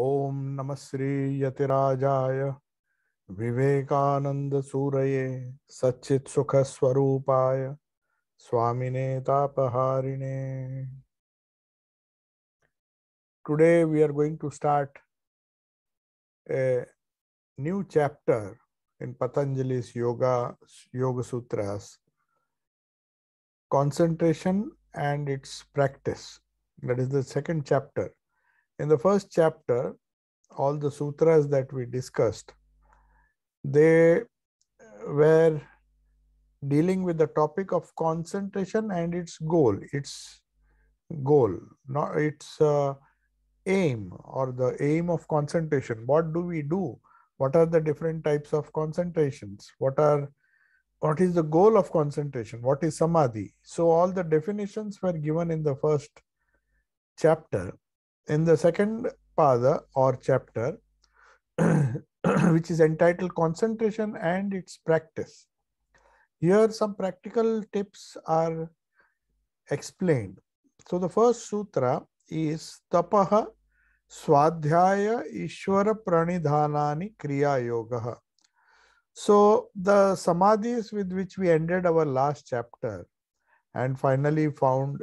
ओम नम श्री यतिराजाय विवेकानंद सूरये सचित सुख स्वरूपाय स्वामिने तापहारिणे today we are going to start a new chapter in Patanjali yoga yoga sutra concentration and its practice that is the second chapter In the first chapter, all the sutras that we discussed, they were dealing with the topic of concentration and its goal, its goal, not its uh, aim or the aim of concentration. What do we do? What are the different types of concentrations? What are what is the goal of concentration? What is samadhi? So all the definitions were given in the first chapter in the second pada or chapter, which is entitled Concentration and its Practice, here some practical tips are explained. So the first sutra is Tapaha Swadhyaya Ishwara Pranidhanani Kriya Yoga. So the samadhis with which we ended our last chapter and finally found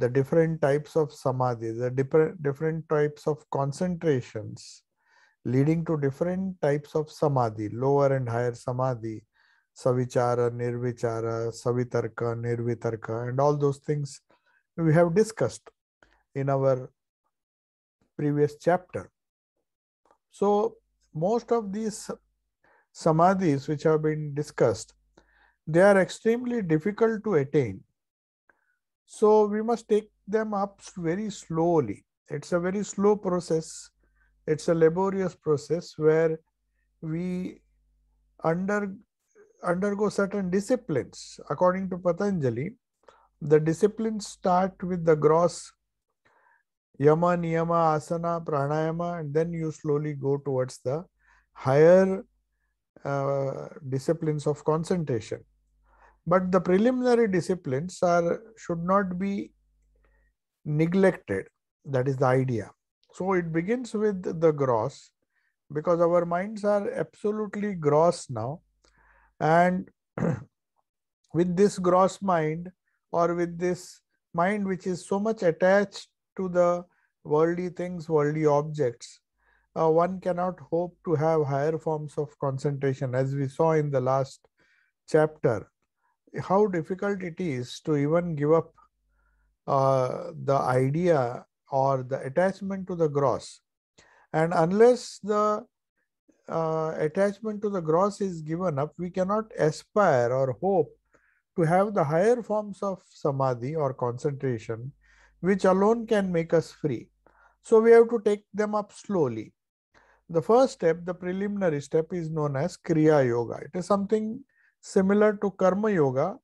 the different types of samadhi, the different, different types of concentrations leading to different types of samadhi, lower and higher samadhi, savichara, nirvichara, savitarka, nirvitarka, and all those things we have discussed in our previous chapter. So, most of these samadhis which have been discussed, they are extremely difficult to attain so we must take them up very slowly. It's a very slow process. It's a laborious process where we under, undergo certain disciplines. According to Patanjali, the disciplines start with the gross yama, niyama, asana, pranayama, and then you slowly go towards the higher uh, disciplines of concentration but the preliminary disciplines are should not be neglected that is the idea so it begins with the gross because our minds are absolutely gross now and with this gross mind or with this mind which is so much attached to the worldly things worldly objects uh, one cannot hope to have higher forms of concentration as we saw in the last chapter how difficult it is to even give up uh, the idea or the attachment to the gross. And unless the uh, attachment to the gross is given up, we cannot aspire or hope to have the higher forms of samadhi or concentration, which alone can make us free. So we have to take them up slowly. The first step, the preliminary step, is known as Kriya Yoga. It is something similar to Karma Yoga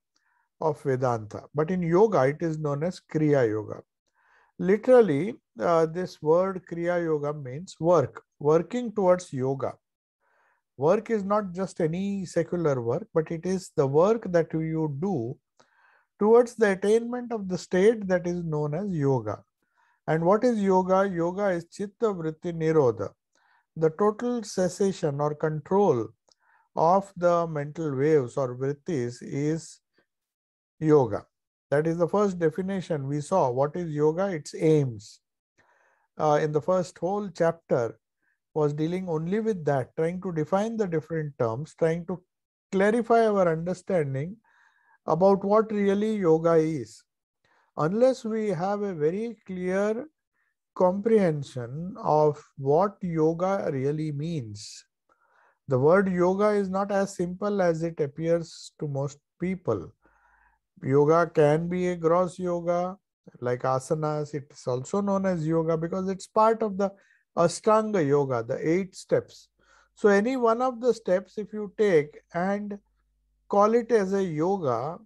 of Vedanta. But in yoga, it is known as Kriya Yoga. Literally, uh, this word Kriya Yoga means work, working towards yoga. Work is not just any secular work, but it is the work that you do towards the attainment of the state that is known as yoga. And what is yoga? Yoga is chitta vritti nirodha, the total cessation or control of the mental waves or vrittis is yoga. That is the first definition we saw. What is yoga? Its aims. Uh, in the first whole chapter, was dealing only with that, trying to define the different terms, trying to clarify our understanding about what really yoga is. Unless we have a very clear comprehension of what yoga really means, the word yoga is not as simple as it appears to most people. Yoga can be a gross yoga, like asanas, it's also known as yoga because it's part of the Ashtanga yoga, the eight steps. So, any one of the steps, if you take and call it as a yoga,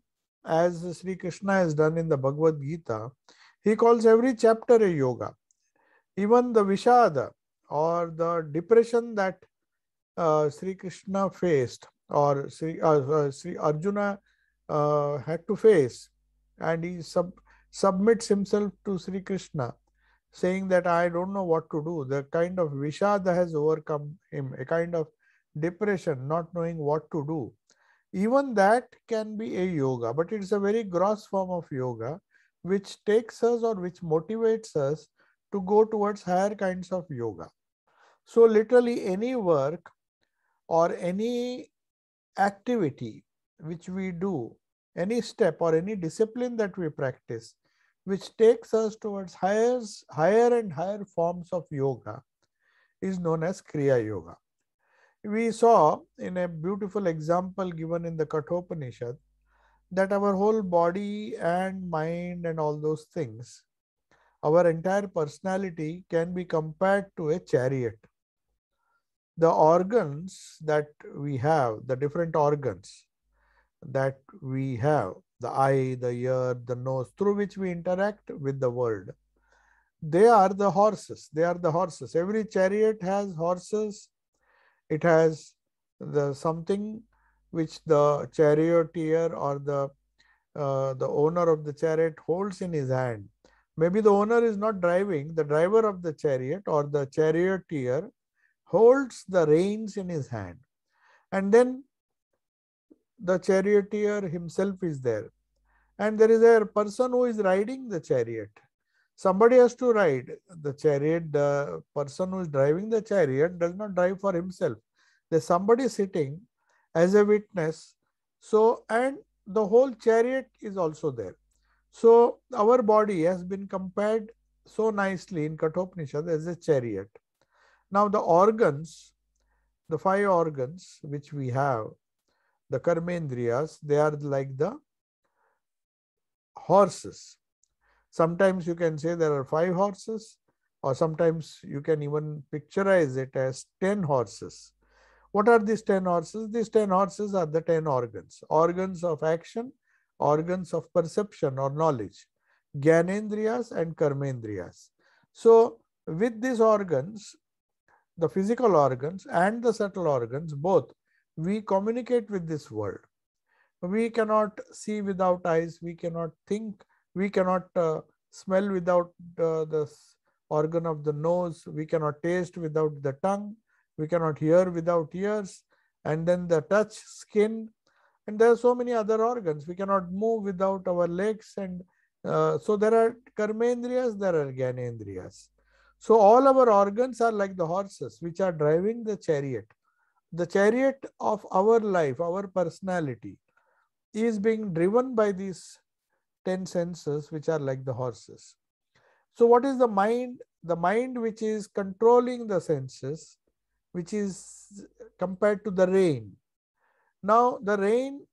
as Sri Krishna has done in the Bhagavad Gita, he calls every chapter a yoga. Even the Vishada or the depression that Sri Krishna faced or Sri, Sri Arjuna had to face and he sub, submits himself to Sri Krishna saying that I don't know what to do. The kind of vishada has overcome him, a kind of depression, not knowing what to do. Even that can be a yoga, but it's a very gross form of yoga which takes us or which motivates us to go towards higher kinds of yoga. So, literally, any work or any activity which we do, any step or any discipline that we practice, which takes us towards higher, higher and higher forms of yoga, is known as Kriya Yoga. We saw in a beautiful example given in the Kathopanishad that our whole body and mind and all those things, our entire personality can be compared to a chariot the organs that we have, the different organs that we have, the eye, the ear, the nose, through which we interact with the world, they are the horses. They are the horses. Every chariot has horses. It has the something which the charioteer or the uh, the owner of the chariot holds in his hand. Maybe the owner is not driving. The driver of the chariot or the charioteer holds the reins in his hand. And then the charioteer himself is there. And there is a person who is riding the chariot. Somebody has to ride the chariot. The person who is driving the chariot does not drive for himself. There's somebody sitting as a witness. So, and the whole chariot is also there. So, our body has been compared so nicely in Kathopanishad as a chariot. Now, the organs, the five organs which we have, the karmendriyas, they are like the horses. Sometimes you can say there are five horses, or sometimes you can even picturize it as 10 horses. What are these 10 horses? These 10 horses are the 10 organs organs of action, organs of perception or knowledge, gyanendriyas and karmendriyas. So, with these organs, the physical organs and the subtle organs both, we communicate with this world. We cannot see without eyes, we cannot think, we cannot uh, smell without uh, the organ of the nose, we cannot taste without the tongue, we cannot hear without ears, and then the touch, skin, and there are so many other organs. We cannot move without our legs, and uh, so there are karmendriyas, there are gyanendriyas. So all our organs are like the horses which are driving the chariot. The chariot of our life, our personality, is being driven by these 10 senses which are like the horses. So, what is the mind? The mind which is controlling the senses, which is compared to the rain. Now, the rain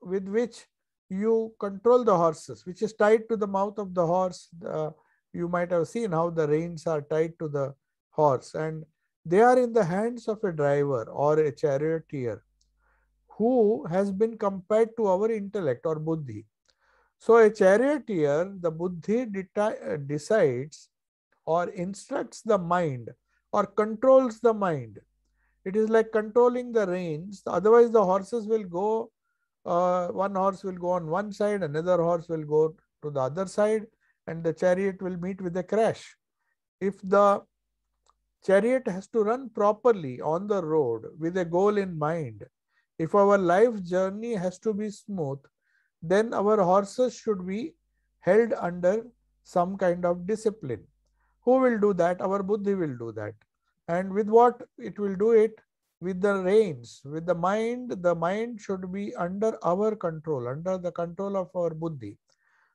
with which you control the horses, which is tied to the mouth of the horse, the you might have seen how the reins are tied to the horse and they are in the hands of a driver or a charioteer who has been compared to our intellect or buddhi. So, a charioteer, the buddhi deti- uh, decides or instructs the mind or controls the mind. It is like controlling the reins, otherwise, the horses will go. Uh, one horse will go on one side, another horse will go to the other side, and the chariot will meet with a crash. If the chariot has to run properly on the road with a goal in mind, if our life journey has to be smooth, then our horses should be held under some kind of discipline. Who will do that? Our Buddhi will do that. And with what it will do it? With the reins, with the mind. The mind should be under our control, under the control of our Buddhi.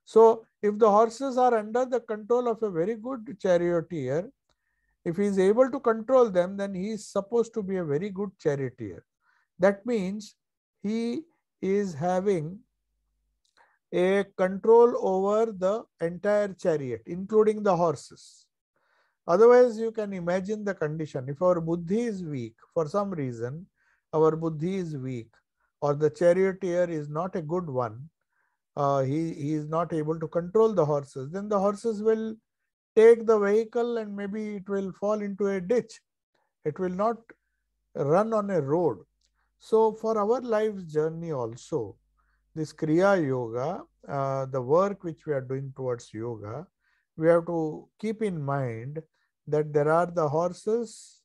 So if the horses are under the control of a very good charioteer, if he is able to control them, then he is supposed to be a very good charioteer. That means he is having a control over the entire chariot, including the horses. Otherwise, you can imagine the condition. If our buddhi is weak, for some reason, our buddhi is weak, or the charioteer is not a good one, uh, he, he is not able to control the horses, then the horses will take the vehicle and maybe it will fall into a ditch. It will not run on a road. So, for our life's journey also, this Kriya Yoga, uh, the work which we are doing towards yoga, we have to keep in mind that there are the horses,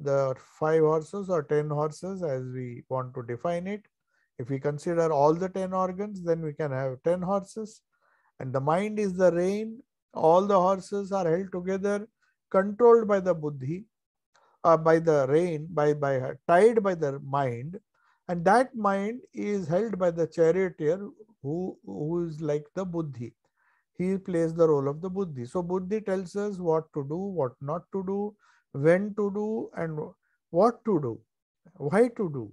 the five horses or ten horses as we want to define it, if we consider all the 10 organs, then we can have 10 horses. And the mind is the rein. All the horses are held together, controlled by the buddhi, uh, by the rein, by, by her, tied by the mind. And that mind is held by the charioteer who, who is like the buddhi. He plays the role of the buddhi. So buddhi tells us what to do, what not to do, when to do, and what to do, why to do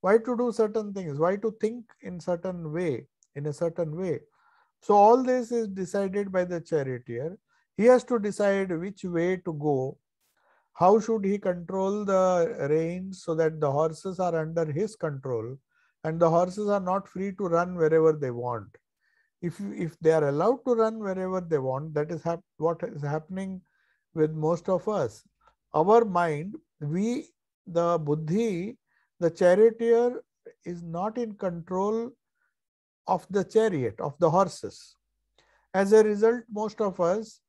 why to do certain things why to think in certain way in a certain way so all this is decided by the charioteer he has to decide which way to go how should he control the reins so that the horses are under his control and the horses are not free to run wherever they want if if they are allowed to run wherever they want that is hap- what is happening with most of us our mind we the buddhi the charioteer is not in control of the chariot, of the horses. As a result, most of us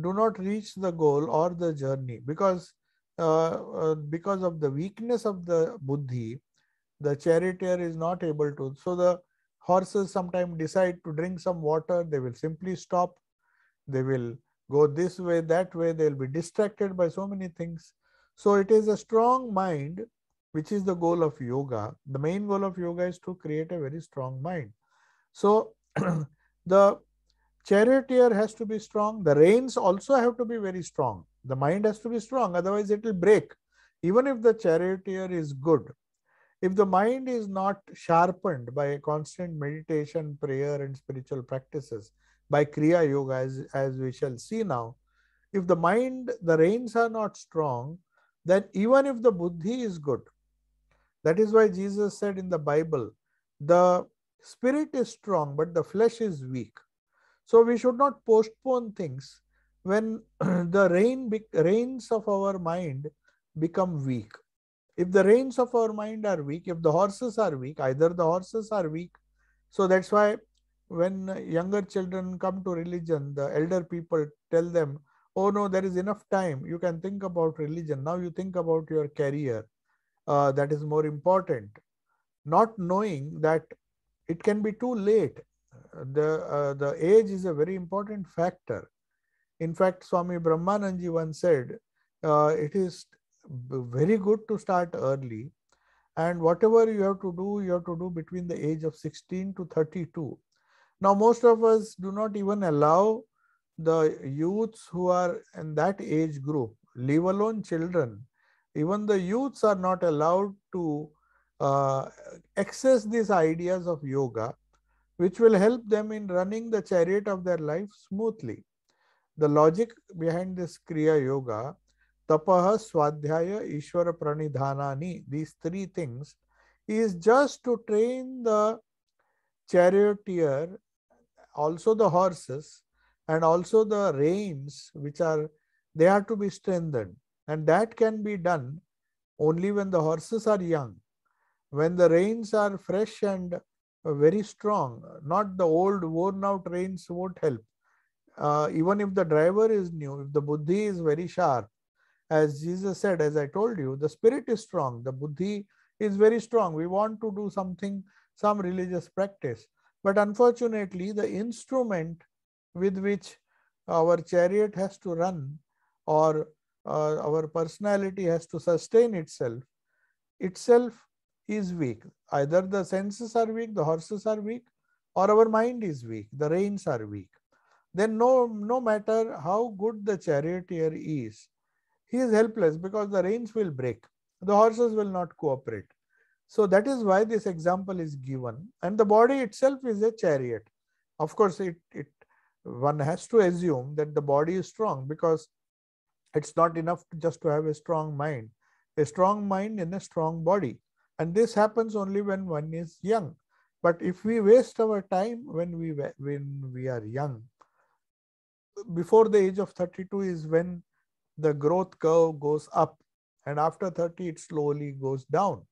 do not reach the goal or the journey because uh, uh, because of the weakness of the buddhi, the charioteer is not able to. So the horses sometimes decide to drink some water. They will simply stop. They will go this way, that way. They will be distracted by so many things. So it is a strong mind which is the goal of yoga. The main goal of yoga is to create a very strong mind. So the charioteer has to be strong. The reins also have to be very strong. The mind has to be strong, otherwise it will break. Even if the charioteer is good, if the mind is not sharpened by constant meditation, prayer, and spiritual practices, by Kriya Yoga, as, as we shall see now, if the mind, the reins are not strong, then even if the buddhi is good, that is why Jesus said in the Bible, the spirit is strong, but the flesh is weak. So we should not postpone things when the rain reins of our mind become weak. If the reins of our mind are weak, if the horses are weak, either the horses are weak. So that's why when younger children come to religion, the elder people tell them, oh no, there is enough time. You can think about religion. Now you think about your career uh, that is more important not knowing that it can be too late the uh, the age is a very important factor in fact swami brahmananji once said uh, it is very good to start early and whatever you have to do you have to do between the age of 16 to 32 now most of us do not even allow the youths who are in that age group leave alone children even the youths are not allowed to uh, access these ideas of yoga, which will help them in running the chariot of their life smoothly. The logic behind this Kriya Yoga, Tapaha, Swadhyaya, Ishwara Pranidhanani, these three things, is just to train the charioteer, also the horses, and also the reins, which are, they are to be strengthened. And that can be done only when the horses are young, when the reins are fresh and uh, very strong, not the old worn out reins won't help. Uh, even if the driver is new, if the buddhi is very sharp, as Jesus said, as I told you, the spirit is strong, the buddhi is very strong. We want to do something, some religious practice. But unfortunately, the instrument with which our chariot has to run or our personality has to sustain itself, itself is weak. Either the senses are weak, the horses are weak, or our mind is weak, the reins are weak. Then no, no matter how good the charioteer is, he is helpless because the reins will break. The horses will not cooperate. So that is why this example is given. And the body itself is a chariot. Of course, it, it one has to assume that the body is strong because it's not enough just to have a strong mind, a strong mind in a strong body. And this happens only when one is young. But if we waste our time when we when we are young, before the age of 32 is when the growth curve goes up, and after 30 it slowly goes down.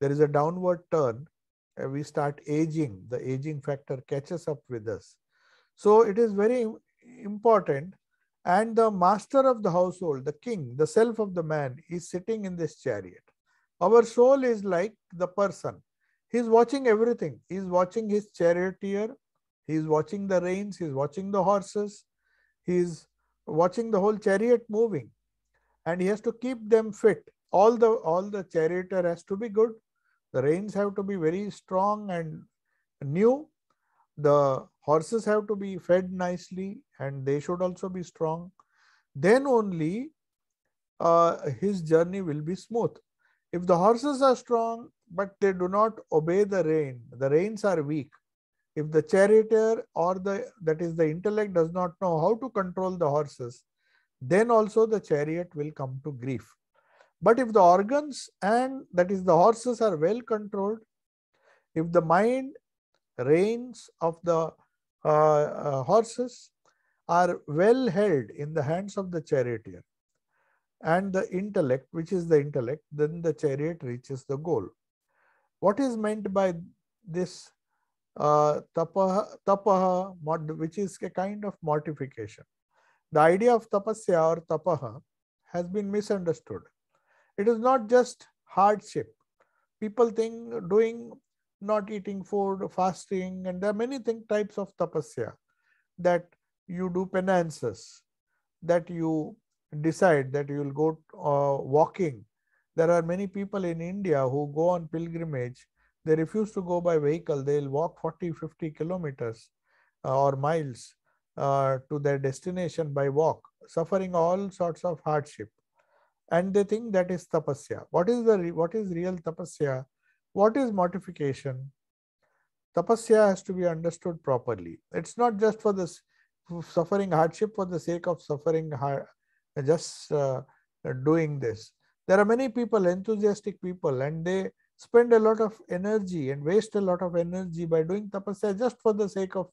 There is a downward turn. Uh, we start aging. The aging factor catches up with us. So it is very important and the master of the household, the king, the self of the man, is sitting in this chariot. Our soul is like the person. He's watching everything. He's watching his charioteer. He's watching the reins. He's watching the horses. He's watching the whole chariot moving. And he has to keep them fit. All the, all the charioteer has to be good. The reins have to be very strong and new. The horses have to be fed nicely and they should also be strong then only uh, his journey will be smooth if the horses are strong but they do not obey the rein the reins are weak if the charioteer or the that is the intellect does not know how to control the horses then also the chariot will come to grief but if the organs and that is the horses are well controlled if the mind reins of the uh, uh, horses are well held in the hands of the charioteer and the intellect, which is the intellect, then the chariot reaches the goal. What is meant by this uh, tapaha, tapaha mod, which is a kind of mortification? The idea of tapasya or tapaha has been misunderstood. It is not just hardship. People think doing not eating food, fasting, and there are many thing, types of tapasya that you do penances, that you decide that you will go uh, walking. There are many people in India who go on pilgrimage. They refuse to go by vehicle. They will walk 40, 50 kilometers uh, or miles uh, to their destination by walk, suffering all sorts of hardship. And they think that is tapasya. What is the what is real tapasya? What is mortification? Tapasya has to be understood properly. It's not just for this suffering hardship for the sake of suffering hard, just uh, doing this. There are many people, enthusiastic people, and they spend a lot of energy and waste a lot of energy by doing tapasya just for the sake of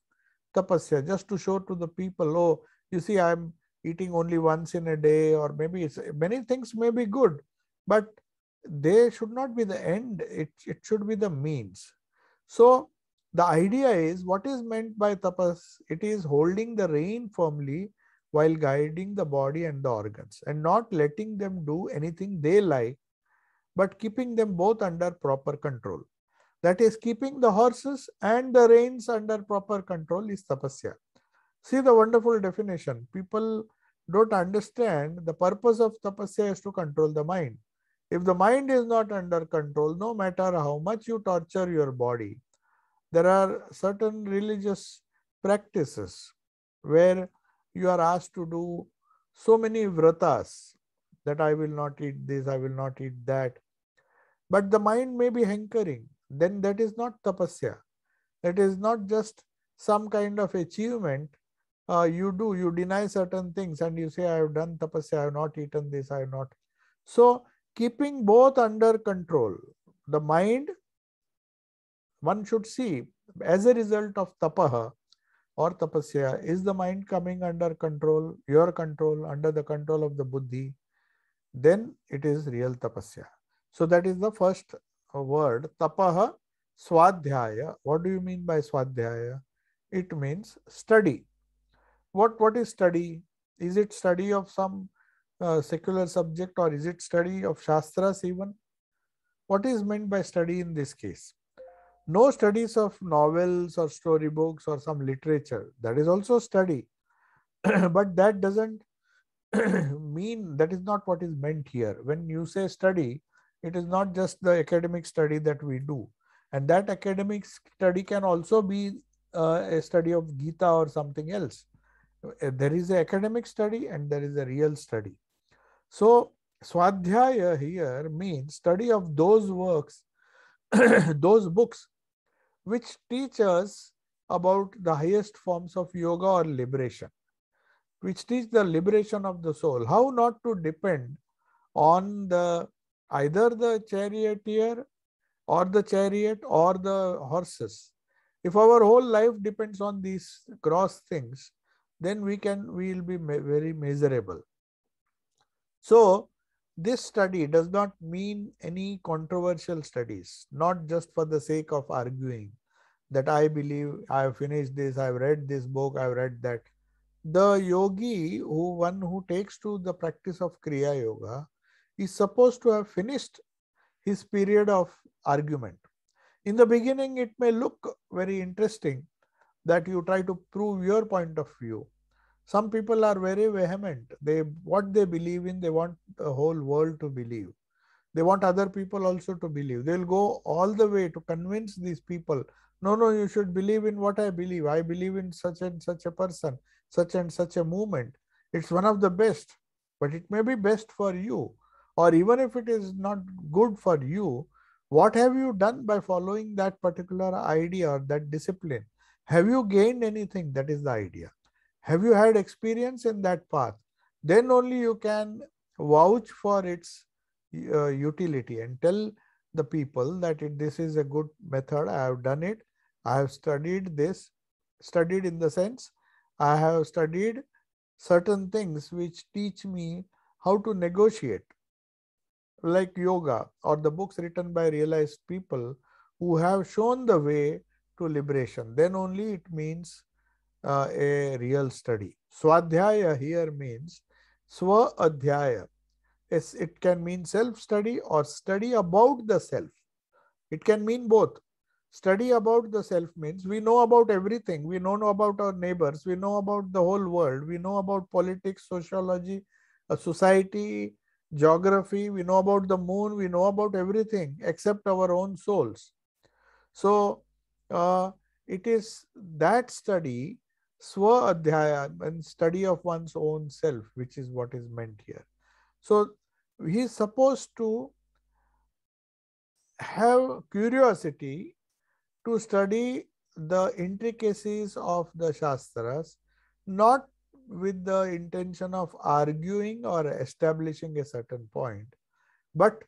tapasya, just to show to the people, oh, you see, I'm eating only once in a day, or maybe many things may be good, but they should not be the end, it, it should be the means. So the idea is what is meant by tapas? It is holding the rein firmly while guiding the body and the organs and not letting them do anything they like, but keeping them both under proper control. That is, keeping the horses and the reins under proper control is tapasya. See the wonderful definition. People don't understand the purpose of tapasya is to control the mind. If the mind is not under control, no matter how much you torture your body, there are certain religious practices where you are asked to do so many vratas that I will not eat this, I will not eat that. But the mind may be hankering, then that is not tapasya. That is not just some kind of achievement uh, you do. You deny certain things and you say, I have done tapasya, I have not eaten this, I have not. So keeping both under control. The mind, one should see as a result of tapaha or tapasya, is the mind coming under control, your control, under the control of the buddhi? Then it is real tapasya. So that is the first uh, word, tapaha swadhyaya. What do you mean by swadhyaya? It means study. What, what is study? Is it study of some uh, secular subject or is it study of Shastras even? What is meant by study in this case? No studies of novels or storybooks or some literature. That is also study. but that doesn't mean that is not what is meant here. When you say study, it is not just the academic study that we do. And that academic study can also be uh, a study of Gita or something else. There is an academic study and there is a real study. So, Swadhyaya here means study of those works, those books which teach us about the highest forms of yoga or liberation, which teach the liberation of the soul, how not to depend on the either the charioteer or the chariot or the horses. If our whole life depends on these gross things, then we can we will be very miserable. So this study does not mean any controversial studies, not just for the sake of arguing that I believe I have finished this, I have read this book, I have read that. The yogi, who one who takes to the practice of Kriya Yoga, is supposed to have finished his period of argument. In the beginning, it may look very interesting that you try to prove your point of view some people are very vehement they what they believe in they want the whole world to believe they want other people also to believe they'll go all the way to convince these people no no you should believe in what i believe i believe in such and such a person such and such a movement it's one of the best but it may be best for you or even if it is not good for you what have you done by following that particular idea or that discipline have you gained anything that is the idea have you had experience in that path? Then only you can vouch for its uh, utility and tell the people that it, this is a good method. I have done it. I have studied this, studied in the sense I have studied certain things which teach me how to negotiate, like yoga or the books written by realized people who have shown the way to liberation. Then only it means uh, a real study. Swadhyaya here means swa adhyaya. Yes, it can mean self-study or study about the self. It can mean both. Study about the self means we know about everything. We know about our neighbors. We know about the whole world. We know about politics, sociology, uh, society, geography. We know about the moon. We know about everything except our own souls. So uh, it is that study Swa Adhyaya and study of one's own self, which is what is meant here. So he is supposed to have curiosity to study the intricacies of the Shastras, not with the intention of arguing or establishing a certain point, but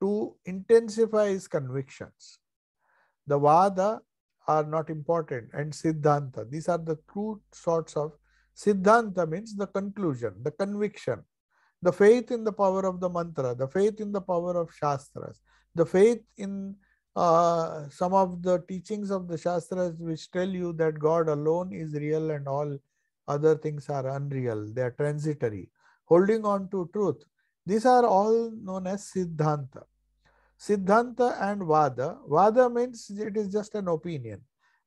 to intensify his convictions. The Vada are not important and Siddhanta. These are the two sorts of Siddhanta means the conclusion, the conviction, the faith in the power of the mantra, the faith in the power of Shastras, the faith in uh, some of the teachings of the Shastras which tell you that God alone is real and all other things are unreal, they are transitory. Holding on to truth, these are all known as Siddhanta. Siddhanta and Vada. Vada means it is just an opinion.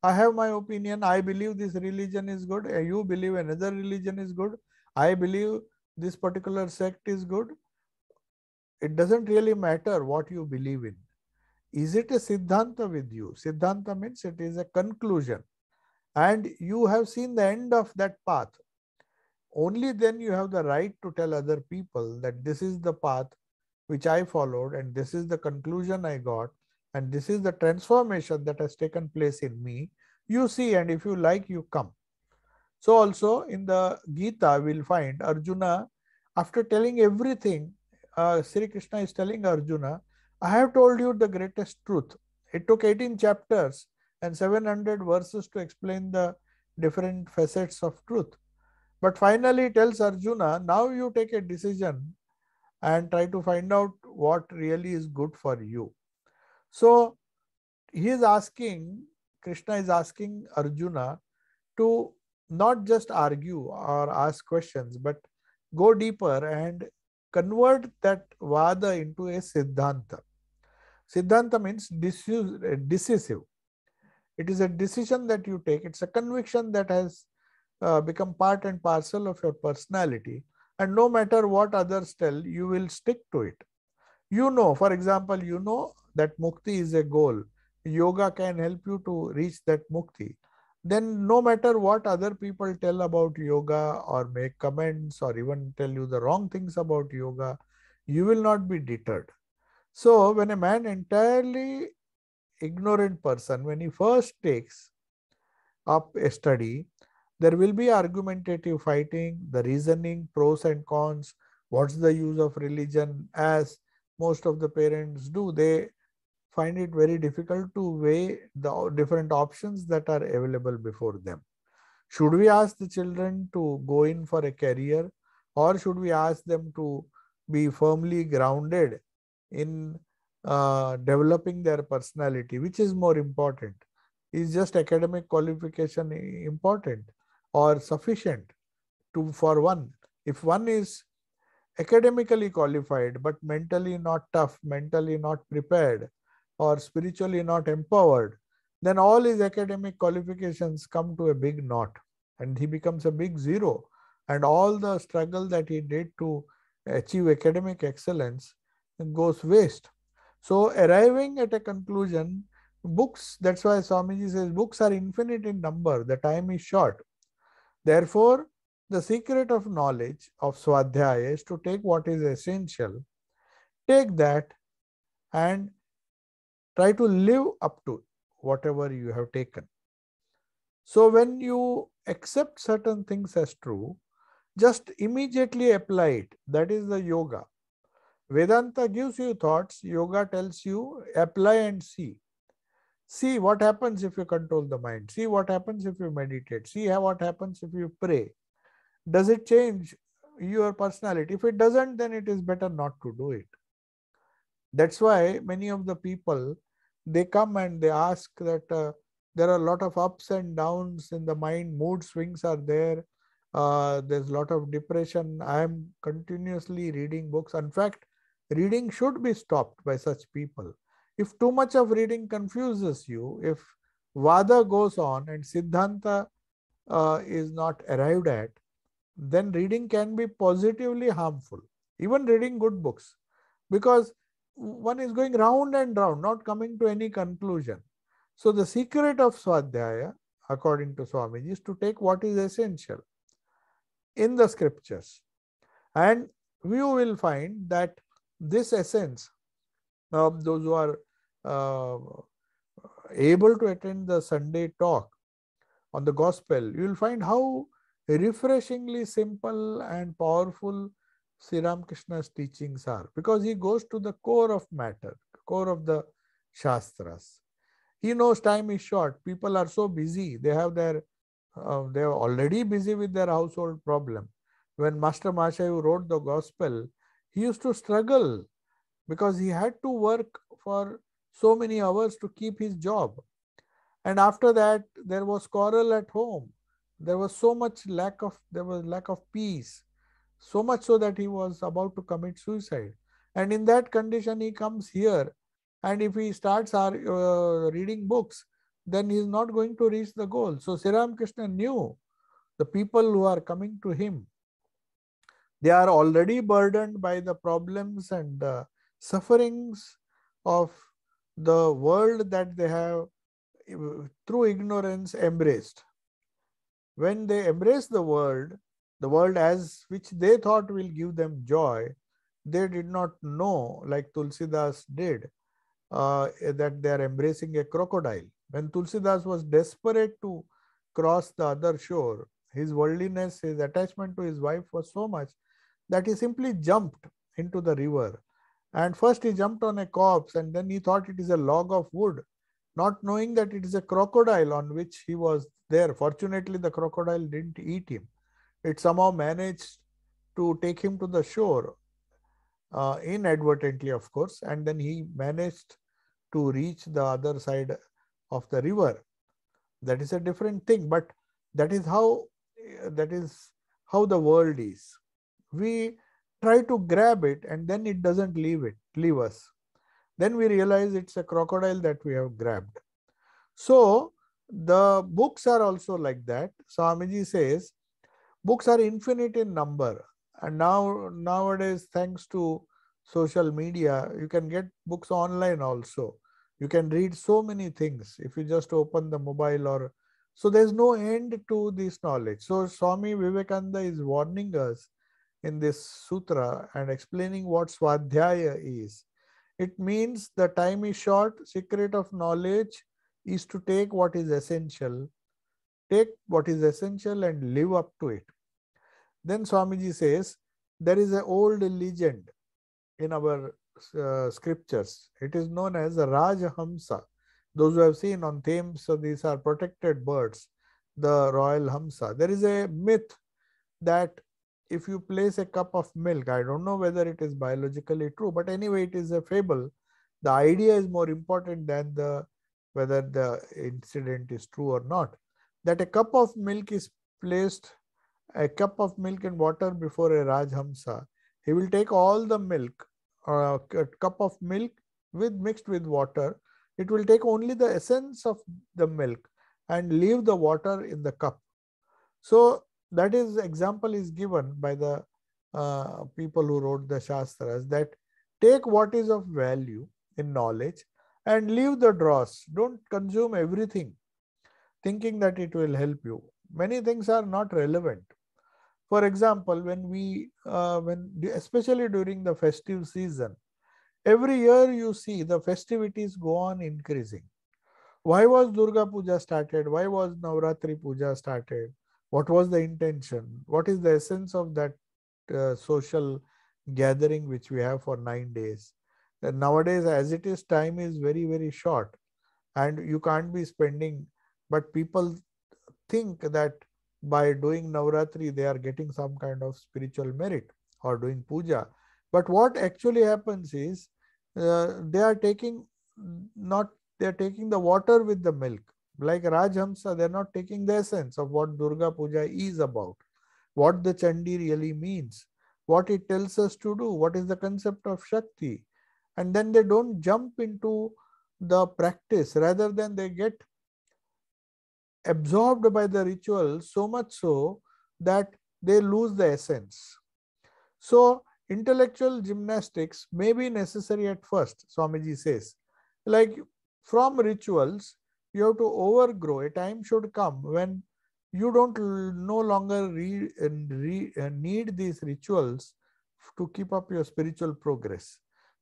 I have my opinion. I believe this religion is good. Eh, you believe another religion is good. I believe this particular sect is good. It doesn't really matter what you believe in. Is it a Siddhanta with you? Siddhanta means it is a conclusion. And you have seen the end of that path. Only then you have the right to tell other people that this is the path which I followed, and this is the conclusion I got, and this is the transformation that has taken place in me. You see, and if you like, you come. So, also in the Gita, we'll find Arjuna, after telling everything, uh, Sri Krishna is telling Arjuna, I have told you the greatest truth. It took 18 chapters and 700 verses to explain the different facets of truth. But finally, tells Arjuna, now you take a decision and try to find out what really is good for you. So he is asking, Krishna is asking Arjuna to not just argue or ask questions, but go deeper and convert that vada into a siddhanta. Siddhanta means decisive. It is a decision that you take, it's a conviction that has uh, become part and parcel of your personality and no matter what others tell, you will stick to it. You know, for example, you know that mukti is a goal. Yoga can help you to reach that mukti. Then, no matter what other people tell about yoga or make comments or even tell you the wrong things about yoga, you will not be deterred. So, when a man entirely ignorant person, when he first takes up a study, there will be argumentative fighting, the reasoning, pros and cons, what's the use of religion, as most of the parents do. They find it very difficult to weigh the different options that are available before them. Should we ask the children to go in for a career, or should we ask them to be firmly grounded in uh, developing their personality, which is more important? Is just academic qualification important? or sufficient to for one. If one is academically qualified but mentally not tough, mentally not prepared, or spiritually not empowered, then all his academic qualifications come to a big knot, and he becomes a big zero. And all the struggle that he did to achieve academic excellence goes waste. So, arriving at a conclusion, books, that's why Swamiji says books are infinite in number, the time is short. Therefore, the secret of knowledge of Swadhyaya is to take what is essential, take that and try to live up to whatever you have taken. So, when you accept certain things as true, just immediately apply it. That is the yoga. Vedanta gives you thoughts, yoga tells you apply and see. See what happens if you control the mind. See what happens if you meditate. See how what happens if you pray. Does it change your personality? If it doesn't, then it is better not to do it. That's why many of the people they come and they ask that uh, there are a lot of ups and downs in the mind. Mood swings are there. Uh, there's a lot of depression. I am continuously reading books. In fact, reading should be stopped by such people if too much of reading confuses you, if Vada goes on and Siddhanta uh, is not arrived at, then reading can be positively harmful, even reading good books, because one is going round and round, not coming to any conclusion. So, the secret of Swadhyaya, according to Swamiji, is to take what is essential in the scriptures. And you will find that this essence, of those who are um, able to attend the Sunday talk on the gospel, you will find how refreshingly simple and powerful Sri Ramakrishna's teachings are because he goes to the core of matter, core of the Shastras. He knows time is short. People are so busy. They have their, uh, they are already busy with their household problem. When Master Mashayu wrote the gospel, he used to struggle because he had to work for so many hours to keep his job. And after that, there was quarrel at home. There was so much lack of there was lack of peace, so much so that he was about to commit suicide. And in that condition, he comes here, and if he starts our, uh, reading books, then he is not going to reach the goal. So Sri Ramakrishna knew the people who are coming to him. They are already burdened by the problems and uh, sufferings of the world that they have eh, through ignorance embraced when they embrace the world the world as which they thought will give them joy they did not know like tulsidas did uh, eh, that they are embracing a crocodile when tulsidas was desperate to cross the other shore his worldliness his attachment to his wife was so much that he simply jumped into the river and first he jumped on a corpse and then he thought it is a log of wood, not knowing that it is a crocodile on which he was there. Fortunately, the crocodile didn't eat him. It somehow managed to take him to the shore, uh, inadvertently, of course, and then he managed to reach the other side of the river. That is a different thing, but that is how that is how the world is. We try to grab it and then it doesn't leave it, leave us. Then we realize it's a crocodile that we have grabbed. So the books are also like that. Swamiji says books are infinite in number. And now nowadays, thanks to social media, you can get books online also. You can read so many things if you just open the mobile or so there's no end to this knowledge. So Swami Vivekananda is warning us in this sutra and explaining what Swadhyaya is. It means the time is short, secret of knowledge is to take what is essential, take what is essential and live up to it. Then Swamiji says, there is an old legend in our uh, scriptures. It is known as Rajahamsa. Those who have seen on Thames, so these are protected birds, the royal Hamsa. There is a myth that if you place a cup of milk, I don't know whether it is biologically true, but anyway, it is a fable. The idea is more important than the whether the incident is true or not. That a cup of milk is placed, a cup of milk and water before a Rajhamsa, he will take all the milk, uh, a cup of milk with mixed with water. It will take only the essence of the milk and leave the water in the cup. So that is example is given by the uh, people who wrote the Shastras that take what is of value in knowledge and leave the dross. Don't consume everything thinking that it will help you. Many things are not relevant. For example, when we, uh, when especially during the festive season, every year you see the festivities go on increasing. Why was Durga Puja started? Why was Navratri Puja started? what was the intention what is the essence of that uh, social gathering which we have for 9 days and nowadays as it is time is very very short and you can't be spending but people think that by doing navratri they are getting some kind of spiritual merit or doing puja but what actually happens is uh, they are taking not they are taking the water with the milk like Rajhamsa, they're not taking the essence of what Durga Puja is about, what the Chandi really means, what it tells us to do, what is the concept of Shakti. And then they don't jump into the practice, rather than they get absorbed by the ritual so much so that they lose the essence. So, intellectual gymnastics may be necessary at first, Swamiji says. Like from rituals, you have to overgrow a time should come when you don't no longer re, uh, need these rituals to keep up your spiritual progress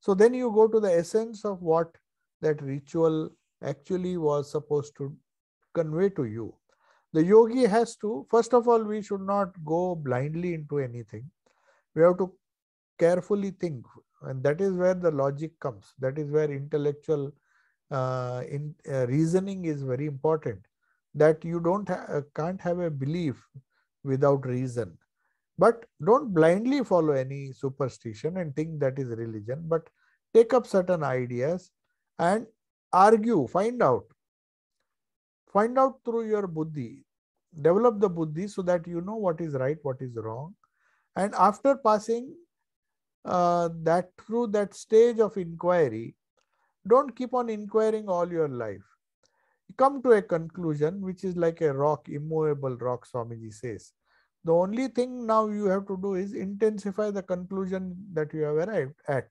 so then you go to the essence of what that ritual actually was supposed to convey to you the yogi has to first of all we should not go blindly into anything we have to carefully think and that is where the logic comes that is where intellectual uh, in uh, reasoning is very important that you don't ha uh, can't have a belief without reason but don't blindly follow any superstition and think that is religion but take up certain ideas and argue find out find out through your buddhi develop the buddhi so that you know what is right what is wrong and after passing uh, that through that stage of inquiry don't keep on inquiring all your life. Come to a conclusion, which is like a rock, immovable rock, Swamiji says. The only thing now you have to do is intensify the conclusion that you have arrived at.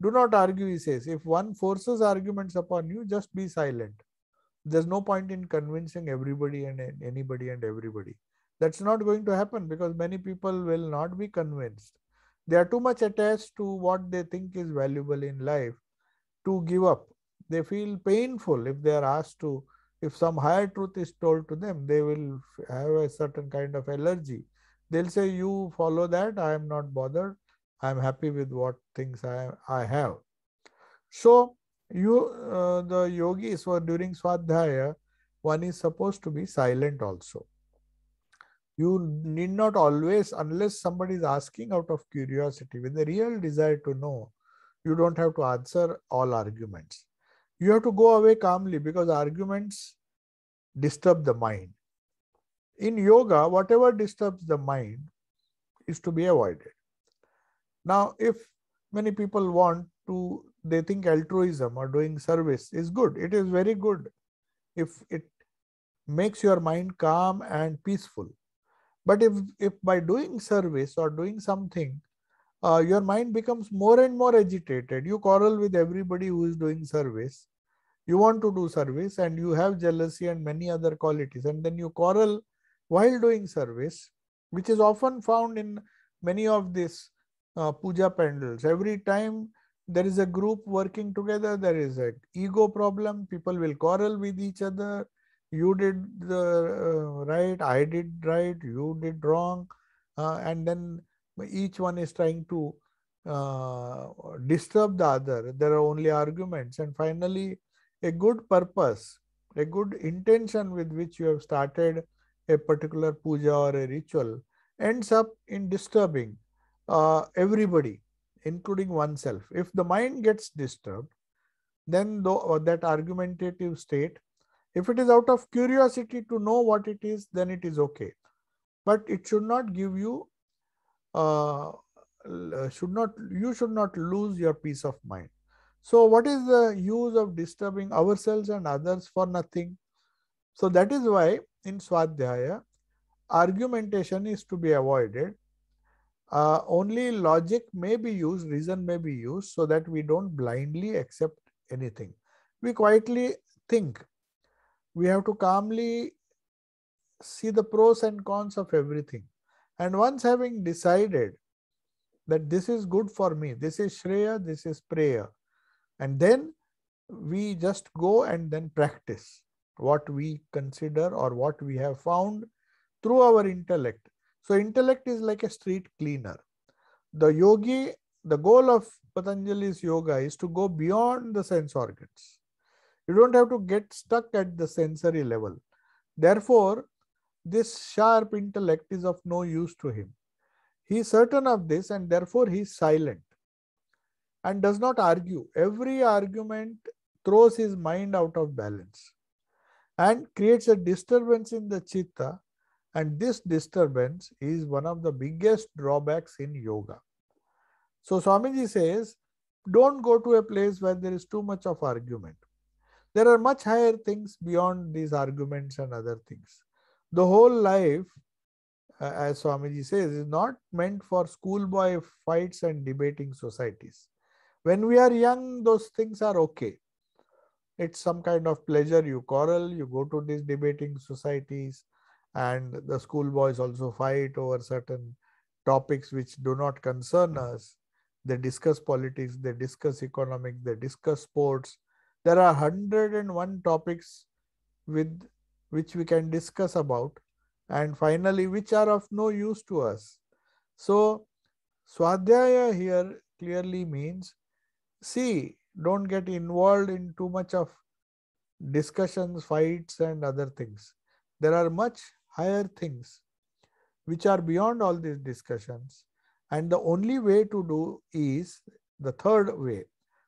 Do not argue, he says. If one forces arguments upon you, just be silent. There's no point in convincing everybody and anybody and everybody. That's not going to happen because many people will not be convinced. They are too much attached to what they think is valuable in life to give up. They feel painful if they are asked to, if some higher truth is told to them, they will have a certain kind of allergy. They'll say, You follow that, I am not bothered, I am happy with what things I, I have. So, you uh, the yogis were during swadhyaya one is supposed to be silent also you need not always unless somebody is asking out of curiosity with a real desire to know you don't have to answer all arguments. You have to go away calmly because arguments disturb the mind. In yoga, whatever disturbs the mind is to be avoided. Now, if many people want to, they think altruism or doing service is good. It is very good if it makes your mind calm and peaceful. But if, if by doing service or doing something, uh, your mind becomes more and more agitated. You quarrel with everybody who is doing service. You want to do service and you have jealousy and many other qualities. And then you quarrel while doing service, which is often found in many of these uh, puja pandals. Every time there is a group working together, there is an ego problem. People will quarrel with each other. You did the uh, right, I did right, you did wrong. Uh, and then each one is trying to uh, disturb the other. There are only arguments. And finally, a good purpose, a good intention with which you have started a particular puja or a ritual ends up in disturbing uh, everybody, including oneself. If the mind gets disturbed, then though, uh, that argumentative state, if it is out of curiosity to know what it is, then it is okay. But it should not give you uh, should not you should not lose your peace of mind so what is the use of disturbing ourselves and others for nothing so that is why in swadhyaya argumentation is to be avoided uh, only logic may be used reason may be used so that we don't blindly accept anything we quietly think we have to calmly see the pros and cons of everything and once having decided that this is good for me, this is Shreya, this is prayer, and then we just go and then practice what we consider or what we have found through our intellect. So, intellect is like a street cleaner. The yogi, the goal of Patanjali's yoga is to go beyond the sense organs. You don't have to get stuck at the sensory level. Therefore, this sharp intellect is of no use to him. He is certain of this and therefore he is silent and does not argue. Every argument throws his mind out of balance and creates a disturbance in the chitta. And this disturbance is one of the biggest drawbacks in yoga. So Swamiji says, don't go to a place where there is too much of argument. There are much higher things beyond these arguments and other things the whole life, uh, as Swamiji says, is not meant for schoolboy fights and debating societies. When we are young, those things are okay. It's some kind of pleasure. You quarrel, you go to these debating societies, and the schoolboys also fight over certain topics which do not concern us. They discuss politics, they discuss economics, they discuss sports. There are 101 topics with which we can discuss about, and finally, which are of no use to us. So, Swadhyaya here clearly means see, don't get involved in too much of discussions, fights, and other things. There are much higher things which are beyond all these discussions. And the only way to do is the third way.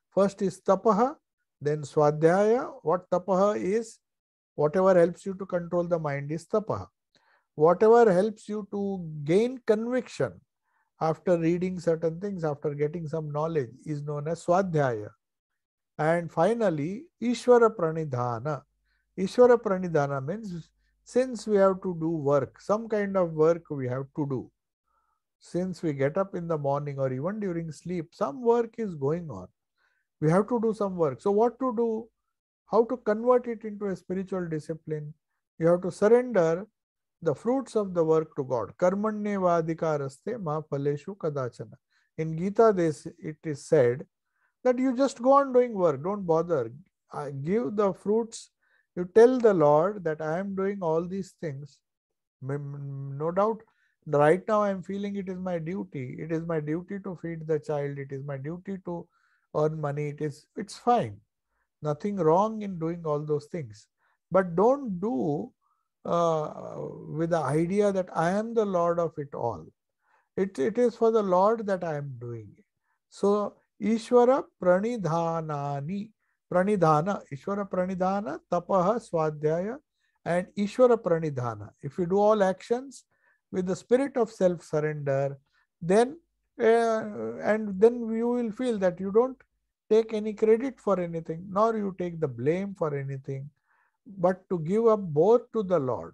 First is tapaha, then swadhyaya. What tapaha is? Whatever helps you to control the mind is tapa. Whatever helps you to gain conviction after reading certain things, after getting some knowledge, is known as swadhyaya. And finally, Ishvara Pranidhana. Ishvara Pranidhana means since we have to do work, some kind of work we have to do. Since we get up in the morning or even during sleep, some work is going on. We have to do some work. So, what to do? how to convert it into a spiritual discipline you have to surrender the fruits of the work to god karmanye vadikaraste ma phaleshu kadachana in gita this it is said that you just go on doing work don't bother I give the fruits you tell the lord that i am doing all these things no doubt right now i'm feeling it is my duty it is my duty to feed the child it is my duty to earn money it is it's fine Nothing wrong in doing all those things. But don't do uh, with the idea that I am the Lord of it all. It, it is for the Lord that I am doing it. So, ishvara Pranidhanani, Pranidhana, Ishvara Pranidhana, tapah Swadhyaya, and Ishvara Pranidhana. If you do all actions with the spirit of self surrender, then uh, and then you will feel that you don't take any credit for anything, nor you take the blame for anything, but to give up both to the Lord.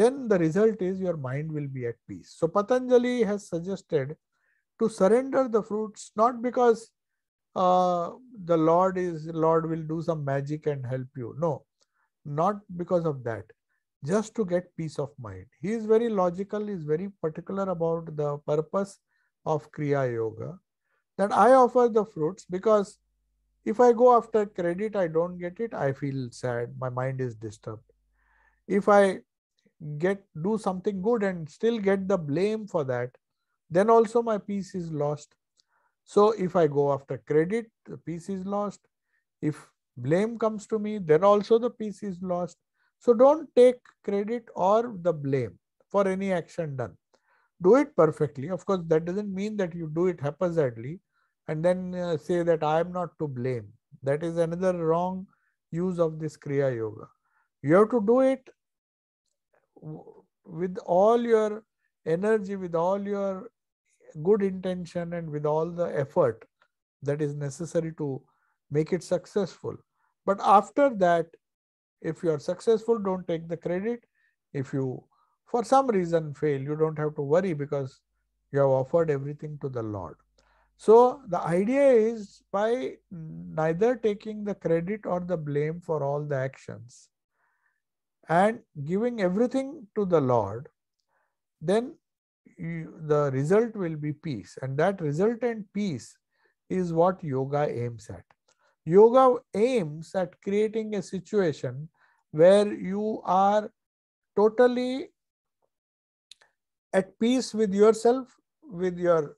Then the result is your mind will be at peace. So Patanjali has suggested to surrender the fruits, not because uh, the Lord is Lord will do some magic and help you. No, not because of that. Just to get peace of mind. He is very logical, he is very particular about the purpose of Kriya Yoga that I offer the fruits because if I go after credit, I don't get it, I feel sad, my mind is disturbed. If I get do something good and still get the blame for that, then also my peace is lost. So if I go after credit, the peace is lost. If blame comes to me, then also the peace is lost. So don't take credit or the blame for any action done do it perfectly. Of course, that doesn't mean that you do it haphazardly and then uh, say that I am not to blame. That is another wrong use of this Kriya Yoga. You have to do it with all your energy, with all your good intention, and with all the effort that is necessary to make it successful. But after that, if you are successful, don't take the credit. If you for some reason fail, you don't have to worry because you have offered everything to the Lord. So the idea is by neither taking the credit or the blame for all the actions and giving everything to the Lord, then you, the result will be peace. And that resultant peace is what yoga aims at. Yoga aims at creating a situation where you are totally at peace with yourself, with your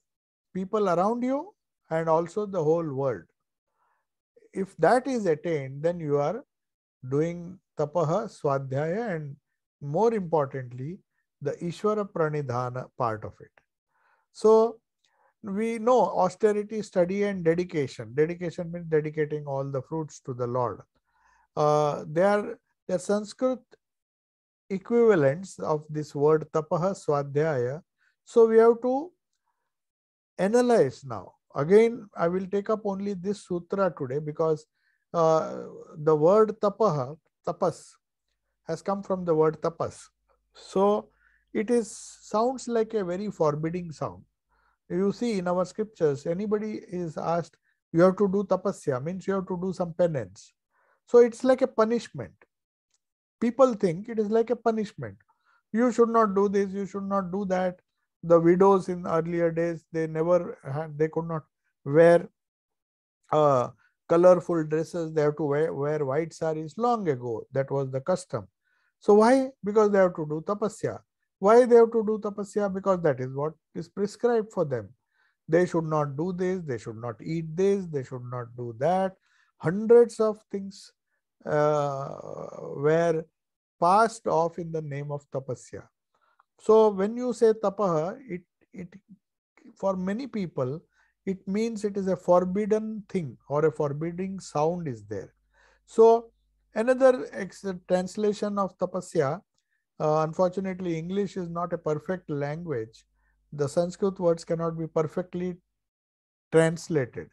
people around you, and also the whole world. If that is attained, then you are doing tapaha, swadhyaya, and more importantly, the Ishvara pranidhana part of it. So we know austerity, study, and dedication. Dedication means dedicating all the fruits to the Lord. Uh, are their Sanskrit equivalents of this word tapaha swadhyaya. So we have to analyze now. Again, I will take up only this sutra today because uh, the word tapaha, tapas, has come from the word tapas. So it is sounds like a very forbidding sound. You see in our scriptures, anybody is asked, you have to do tapasya, means you have to do some penance. So it's like a punishment people think it is like a punishment. You should not do this, you should not do that. The widows in earlier days, they never had, they could not wear uh, colorful dresses, they have to wear, wear white saris long ago. That was the custom. So, why? Because they have to do tapasya. Why they have to do tapasya? Because that is what is prescribed for them. They should not do this, they should not eat this, they should not do that. Hundreds of things uh, were passed off in the name of tapasya. So when you say tapaha, it it for many people it means it is a forbidden thing or a forbidding sound is there. So another translation of tapasya. Uh, unfortunately, English is not a perfect language. The Sanskrit words cannot be perfectly translated.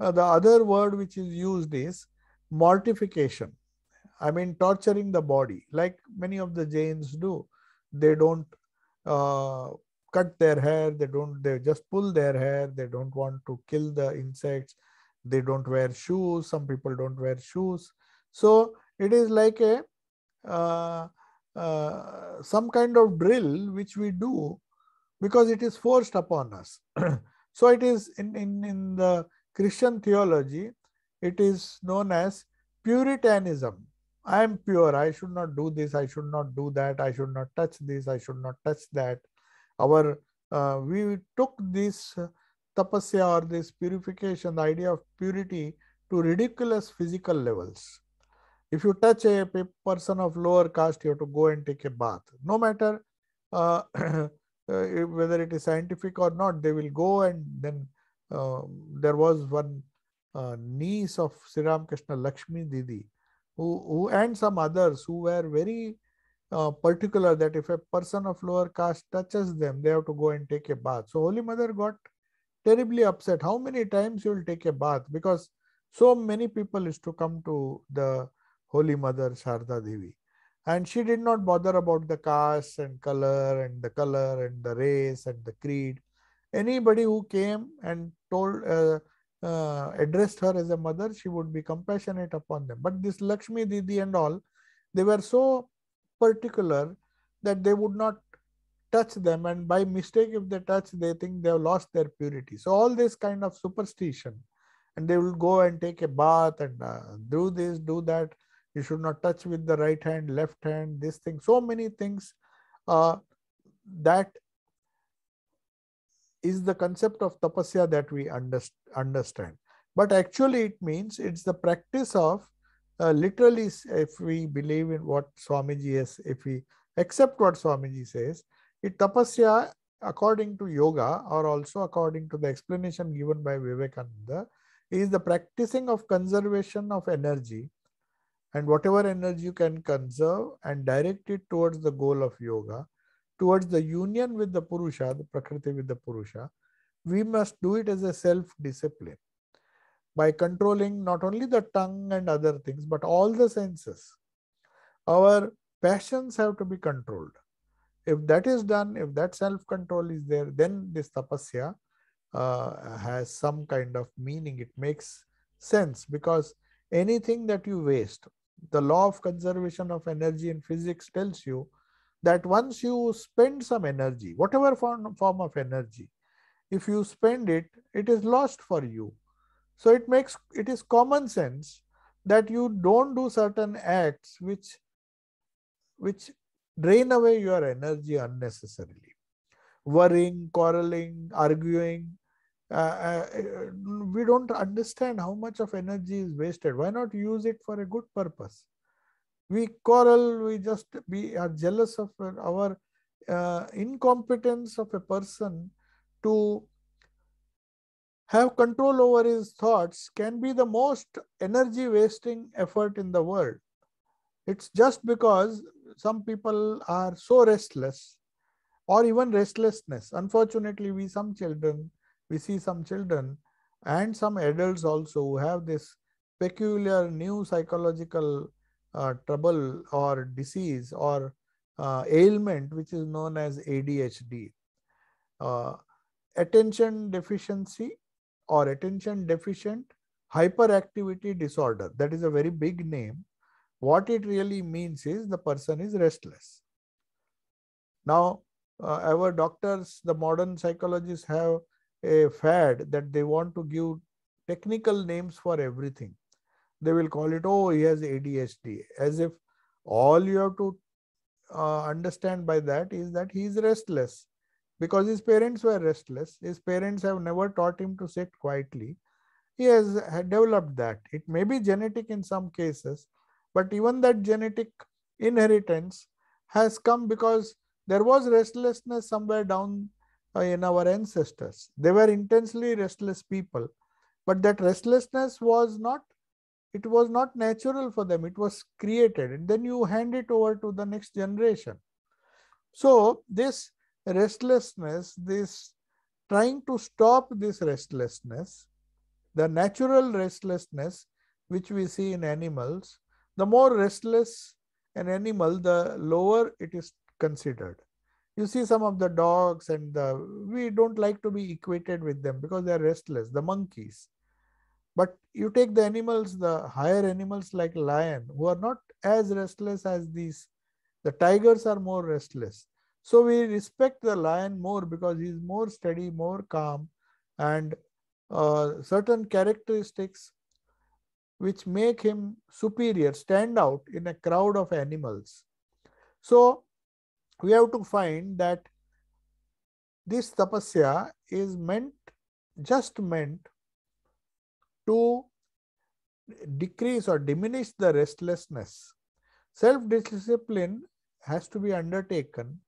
Uh, the other word which is used is mortification. I mean, torturing the body, like many of the Jains do. They don't uh, cut their hair, they don't, they just pull their hair, they don't want to kill the insects, they don't wear shoes, some people don't wear shoes. So it is like a uh, uh, some kind of drill which we do because it is forced upon us. so it is in, in, in the Christian theology, it is known as Puritanism. I am pure. I should not do this. I should not do that. I should not touch this. I should not touch that. Our uh, we took this tapasya or this purification, the idea of purity, to ridiculous physical levels. If you touch a person of lower caste, you have to go and take a bath. No matter uh, uh, whether it is scientific or not, they will go and then uh, there was one uh, niece of Sri Ramakrishna Lakshmi Didi, who, who and some others who were very uh, particular that if a person of lower caste touches them, they have to go and take a bath. So Holy Mother got terribly upset. How many times you will take a bath? Because so many people used to come to the Holy Mother Sharda Devi. And she did not bother about the caste and color and the color and the race and the creed. Anybody who came and told uh, uh, addressed her as a mother, she would be compassionate upon them. But this Lakshmi Didi and all, they were so particular that they would not touch them, and by mistake, if they touch, they think they have lost their purity. So, all this kind of superstition, and they will go and take a bath and uh, do this, do that. You should not touch with the right hand, left hand, this thing, so many things uh, that is the concept of tapasya that we understand. But actually, it means it's the practice of uh, literally, if we believe in what Swamiji is, if we accept what Swamiji says, it tapasya according to yoga or also according to the explanation given by Vivekananda is the practicing of conservation of energy and whatever energy you can conserve and direct it towards the goal of yoga towards the union with the Purusha, the Prakriti with the Purusha, we must do it as a self discipline by controlling not only the tongue and other things, but all the senses. Our passions have to be controlled. If that is done, if that self control is there, then this tapasya uh, has some kind of meaning. It makes sense because anything that you waste, the law of conservation of energy in physics tells you that once you spend some energy, whatever form, form of energy, if you spend it, it is lost for you. So it makes it is common sense that you don't do certain acts which which drain away your energy unnecessarily. Worrying, quarreling, arguing. Uh, uh, we don't understand how much of energy is wasted. Why not use it for a good purpose? we quarrel, we just we are jealous of our uh, incompetence of a person to have control over his thoughts can be the most energy wasting effort in the world. It's just because some people are so restless or even restlessness. Unfortunately, we some children, we see some children and some adults also who have this peculiar new psychological uh, trouble or disease or uh, ailment which is known as ADHD. Uh, attention deficiency or attention deficient hyperactivity disorder. That is a very big name. What it really means is the person is restless. Now, uh, our doctors, the modern psychologists have a fad that they want to give technical names for everything they will call it, oh, he has ADHD, as if all you have to uh, understand by that is that he is restless because his parents were restless. His parents have never taught him to sit quietly. He has developed that. It may be genetic in some cases, but even that genetic inheritance has come because there was restlessness somewhere down uh, in our ancestors. They were intensely restless people, but that restlessness was not it was not natural for them it was created and then you hand it over to the next generation so this restlessness this trying to stop this restlessness the natural restlessness which we see in animals the more restless an animal the lower it is considered you see some of the dogs and the, we don't like to be equated with them because they are restless the monkeys but you take the animals, the higher animals like lion, who are not as restless as these. The tigers are more restless. So we respect the lion more because he's more steady, more calm, and uh, certain characteristics which make him superior stand out in a crowd of animals. So we have to find that this tapasya is meant just meant to decrease or diminish the restlessness. Self discipline has to be undertaken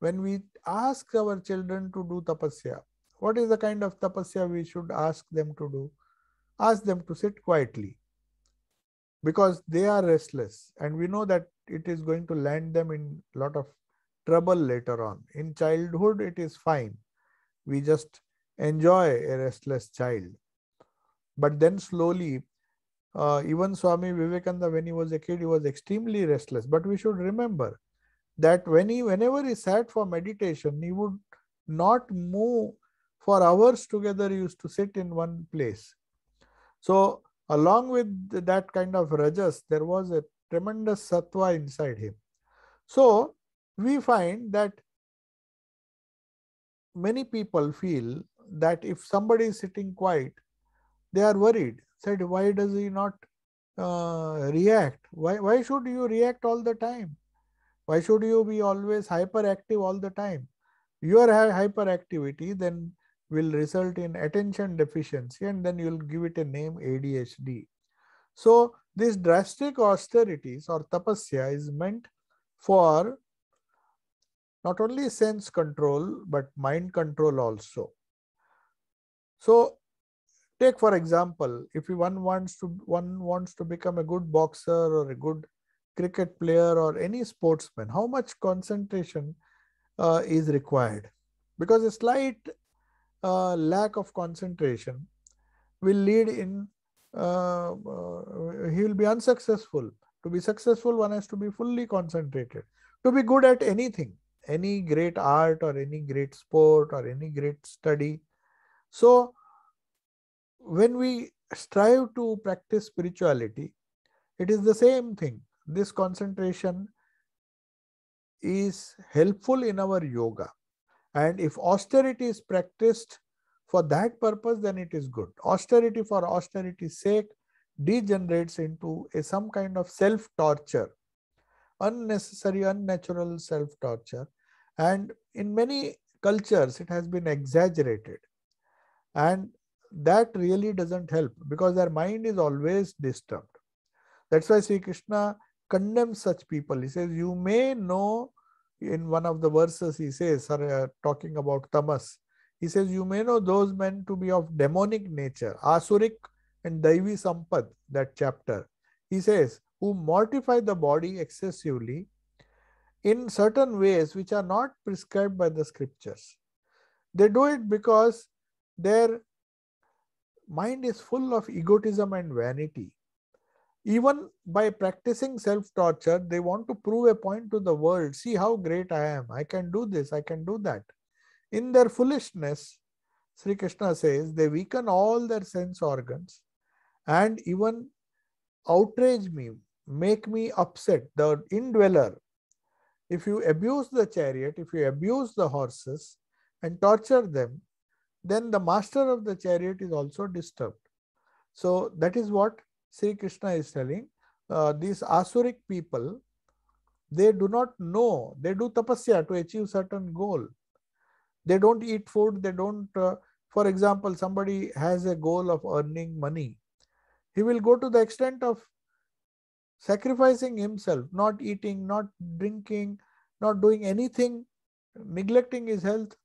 when we ask our children to do tapasya. What is the kind of tapasya we should ask them to do? Ask them to sit quietly because they are restless and we know that it is going to land them in a lot of trouble later on. In childhood, it is fine. We just enjoy a restless child but then slowly, uh, even Swami Vivekananda, when he was a kid, he was extremely restless. But we should remember that when he, whenever he sat for meditation, he would not move for hours together. He used to sit in one place. So, along with that kind of rajas, there was a tremendous sattva inside him. So, we find that many people feel that if somebody is sitting quiet, they are worried said why does he not uh, react why why should you react all the time why should you be always hyperactive all the time your hyperactivity then will result in attention deficiency and then you'll give it a name adhd so this drastic austerities or tapasya is meant for not only sense control but mind control also so Take for example, if one wants to one wants to become a good boxer or a good cricket player or any sportsman, how much concentration uh, is required? Because a slight uh, lack of concentration will lead in uh, uh he will be unsuccessful. To be successful, one has to be fully concentrated. To be good at anything, any great art or any great sport or any great study. So when we strive to practice spirituality, it is the same thing. This concentration is helpful in our yoga. And if austerity is practiced for that purpose, then it is good. Austerity for austerity's sake degenerates into a some kind of self torture, unnecessary, unnatural self torture. And in many cultures, it has been exaggerated. And that really doesn't help because their mind is always disturbed. That's why Sri Krishna condemns such people. He says, You may know, in one of the verses, he says, uh, talking about tamas, he says, You may know those men to be of demonic nature, asuric and daivi sampad, that chapter. He says, Who mortify the body excessively in certain ways which are not prescribed by the scriptures. They do it because their mind is full of egotism and vanity. Even by practicing self torture, they want to prove a point to the world see how great I am, I can do this, I can do that. In their foolishness, Sri Krishna says, they weaken all their sense organs and even outrage me, make me upset, the indweller. If you abuse the chariot, if you abuse the horses and torture them, then the master of the chariot is also disturbed. So that is what Sri Krishna is telling. Uh, these Asuric people, they do not know. They do tapasya to achieve certain goal. They don't eat food. They don't, uh, for example, somebody has a goal of earning money. He will go to the extent of sacrificing himself, not eating, not drinking, not doing anything, neglecting his health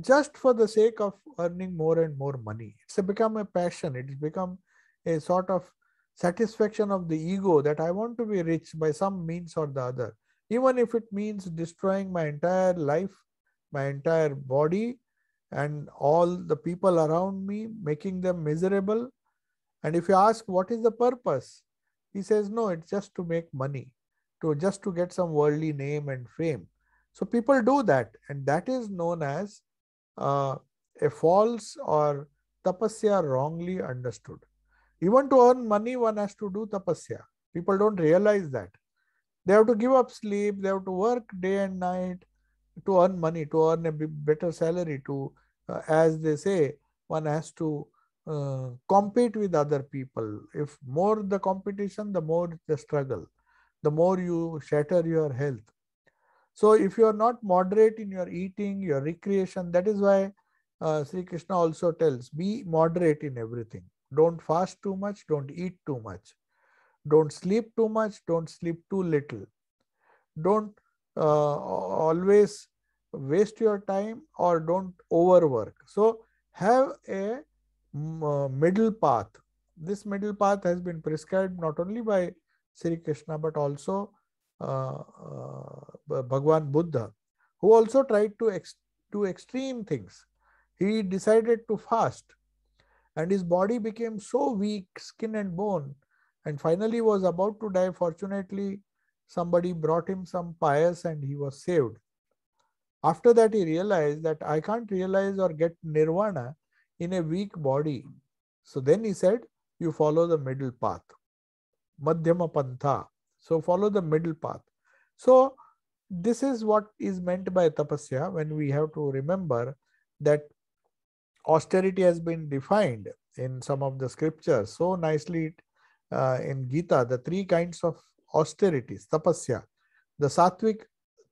just for the sake of earning more and more money. It's become a passion. It's become a sort of satisfaction of the ego that I want to be rich by some means or the other, even if it means destroying my entire life, my entire body, and all the people around me, making them miserable. And if you ask, what is the purpose? He says, no, it's just to make money, to just to get some worldly name and fame. So people do that, and that is known as uh, a false or tapasya wrongly understood. Even to earn money, one has to do tapasya. People don't realize that. They have to give up sleep, they have to work day and night to earn money, to earn a better salary, to, uh, as they say, one has to uh, compete with other people. If more the competition, the more the struggle, the more you shatter your health, so if you are not moderate in your eating, your recreation, that is why uh, Sri Krishna also tells be moderate in everything. Don't fast too much, don't eat too much. Don't sleep too much, don't sleep too little. Don't uh, always waste your time or don't overwork. So have a uh, middle path. This middle path has been prescribed not only by Sri Krishna but also uh, uh, Bhagwan Buddha, who also tried to ex- do extreme things. He decided to fast, and his body became so weak, skin and bone, and finally was about to die. Fortunately, somebody brought him some pious and he was saved. After that, he realized that I can't realize or get nirvana in a weak body. So then he said, You follow the middle path. Madhyama Pantha. So follow the middle path. So this is what is meant by tapasya when we have to remember that austerity has been defined in some of the scriptures so nicely uh, in Gita, the three kinds of austerities, tapasya. The sattvic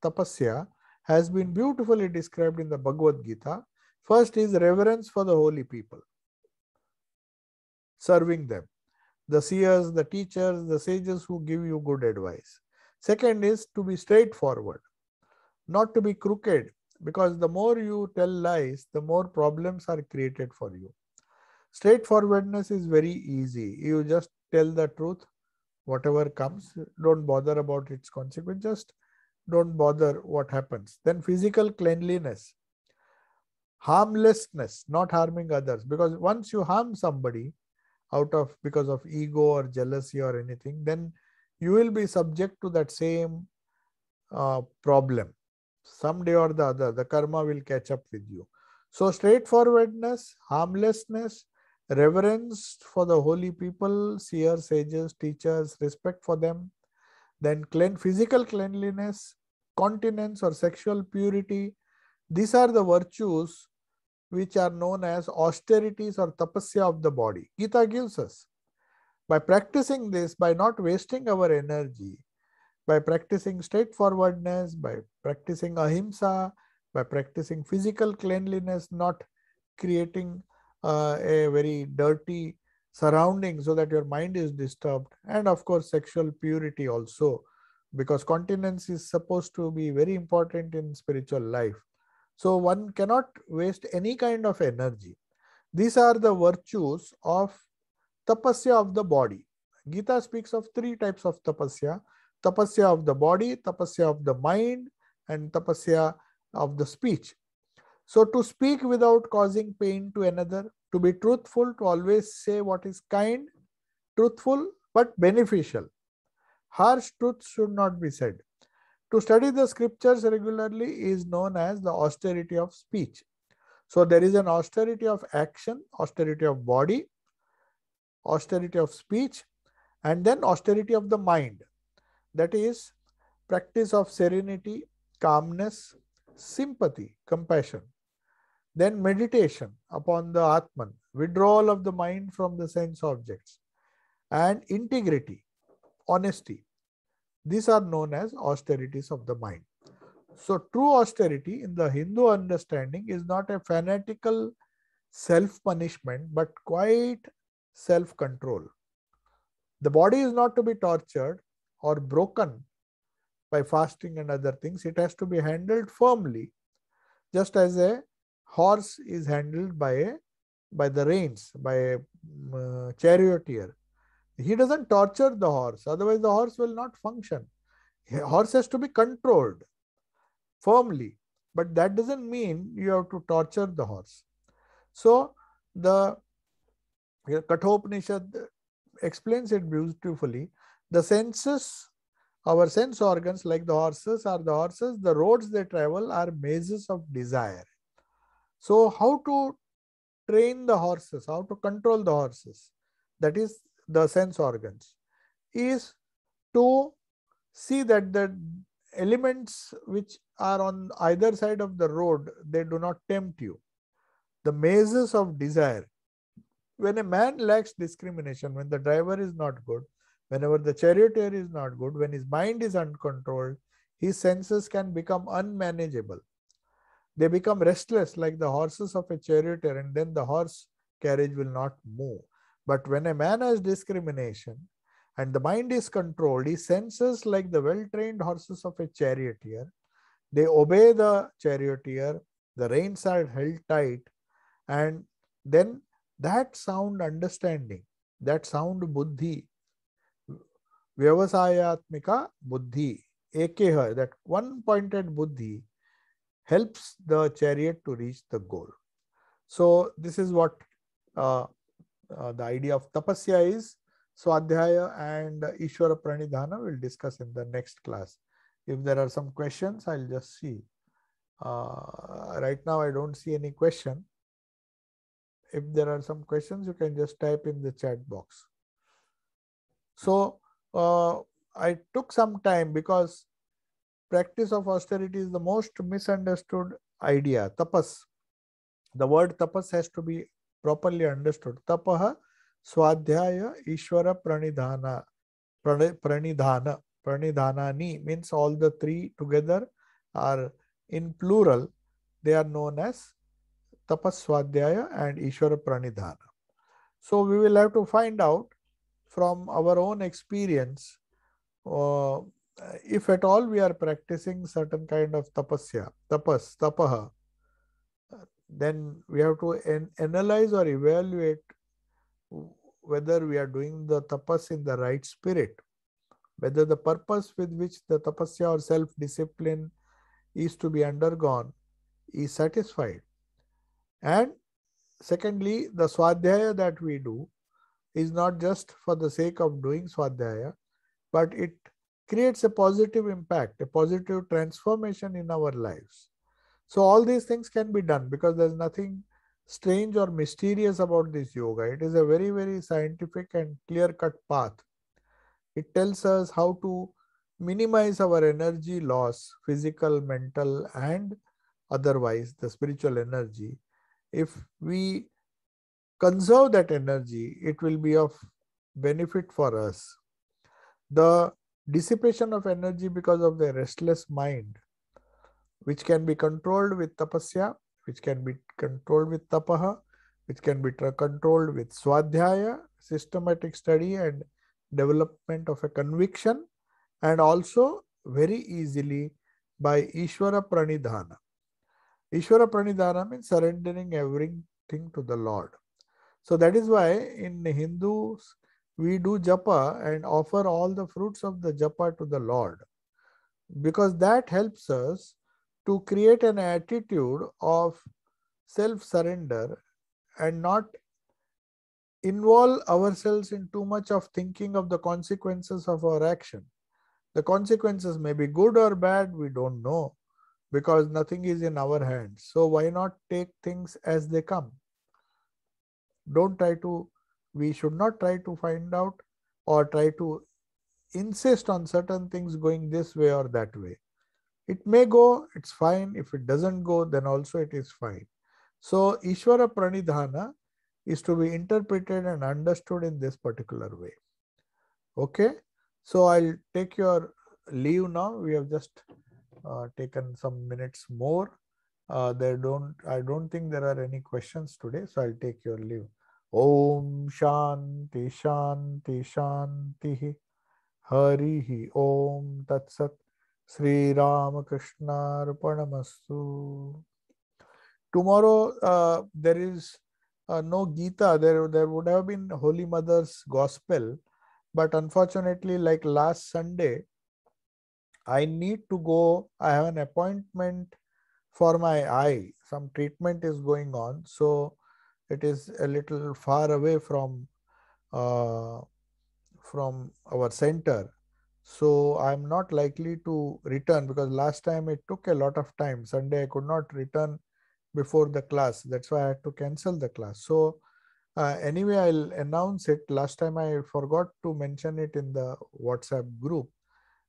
tapasya has been beautifully described in the Bhagavad Gita. First is reverence for the holy people, serving them the seers, the teachers, the sages who give you good advice. Second is to be straightforward, not to be crooked, because the more you tell lies, the more problems are created for you. Straightforwardness is very easy. You just tell the truth, whatever comes, don't bother about its consequence, just don't bother what happens. Then physical cleanliness, harmlessness, not harming others, because once you harm somebody, out of because of ego or jealousy or anything then you will be subject to that same uh, problem someday or the other the karma will catch up with you so straightforwardness harmlessness reverence for the holy people seers sages teachers respect for them then clean physical cleanliness continence or sexual purity these are the virtues which are known as austerities or tapasya of the body. Gita gives us. By practicing this, by not wasting our energy, by practicing straightforwardness, by practicing ahimsa, by practicing physical cleanliness, not creating uh, a very dirty surrounding so that your mind is disturbed, and of course, sexual purity also, because continence is supposed to be very important in spiritual life so one cannot waste any kind of energy. These are the virtues of tapasya of the body. Gita speaks of three types of tapasya. Tapasya of the body, tapasya of the mind, and tapasya of the speech. So to speak without causing pain to another, to be truthful, to always say what is kind, truthful, but beneficial. Harsh truths should not be said. To study the scriptures regularly is known as the austerity of speech. So there is an austerity of action, austerity of body, austerity of speech, and then austerity of the mind. That is practice of serenity, calmness, sympathy, compassion. Then meditation upon the Atman, withdrawal of the mind from the sense objects, and integrity, honesty. These are known as austerities of the mind. So true austerity in the Hindu understanding is not a fanatical self-punishment, but quite self-control. The body is not to be tortured or broken by fasting and other things. It has to be handled firmly, just as a horse is handled by a by the reins by a uh, charioteer he doesn't torture the horse, otherwise, the horse will not function. Horse has to be controlled firmly, but that doesn't mean you have to torture the horse. So, the Kathopanishad explains it beautifully. The senses, our sense organs, like the horses, are the horses, the roads they travel are mazes of desire. So, how to train the horses, how to control the horses? That is the sense organs is to see that the elements which are on either side of the road they do not tempt you the mazes of desire when a man lacks discrimination when the driver is not good whenever the charioteer is not good when his mind is uncontrolled his senses can become unmanageable they become restless like the horses of a charioteer and then the horse carriage will not move but when a man has discrimination and the mind is controlled, he senses like the well trained horses of a charioteer. They obey the charioteer, the reins are held tight, and then that sound understanding, that sound buddhi, vyavasayatmika buddhi, ekeha, that one pointed buddhi helps the chariot to reach the goal. So, this is what uh, uh, the idea of tapasya is swadhyaya and ishvara pranidhana we'll discuss in the next class if there are some questions i'll just see uh, right now i don't see any question if there are some questions you can just type in the chat box so uh, i took some time because practice of austerity is the most misunderstood idea tapas the word tapas has to be properly understood. Tapaha, Swadhyaya, Ishvara Pranidhana. Pranidhana. Pranidhanani means all the three together are in plural. They are known as Tapas Swadhyaya and Ishvara Pranidhana. So we will have to find out from our own experience uh, if at all we are practicing certain kind of tapasya, tapas, tapaha, then we have to an- analyze or evaluate whether we are doing the tapas in the right spirit, whether the purpose with which the tapasya or self discipline is to be undergone is satisfied. And secondly, the swadhyaya that we do is not just for the sake of doing swadhyaya, but it creates a positive impact, a positive transformation in our lives. So all these things can be done because there's nothing strange or mysterious about this yoga. It is a very, very scientific and clear cut path. It tells us how to minimize our energy loss, physical, mental, and otherwise, the spiritual energy. If we conserve that energy, it will be of benefit for us. The dissipation of energy because of the restless mind which can be controlled with tapasya, which can be controlled with tapaha, which can be controlled with swadhyaya, systematic study and development of a conviction, and also very easily by Ishvara Pranidhana. Ishvara Pranidhana means surrendering everything to the Lord. So that is why in Hindus we do japa and offer all the fruits of the japa to the Lord because that helps us to create an attitude of self surrender and not involve ourselves in too much of thinking of the consequences of our action. The consequences may be good or bad, we don't know because nothing is in our hands. So, why not take things as they come? Don't try to, we should not try to find out or try to insist on certain things going this way or that way. It may go, it's fine. If it doesn't go, then also it is fine. So Ishvara Pranidhana is to be interpreted and understood in this particular way. Okay, so I'll take your leave now. We have just uh, taken some minutes more. Uh, there don't I don't think there are any questions today, so I'll take your leave. Om Shanti Shanti Shanti Harihi Om Tat Sat. Sri Tomorrow uh, there is uh, no Gita. There there would have been Holy Mother's Gospel, but unfortunately, like last Sunday, I need to go. I have an appointment for my eye. Some treatment is going on, so it is a little far away from uh, from our center. So I'm not likely to return because last time it took a lot of time. Sunday I could not return before the class. That's why I had to cancel the class. So uh, anyway, I'll announce it. Last time I forgot to mention it in the WhatsApp group,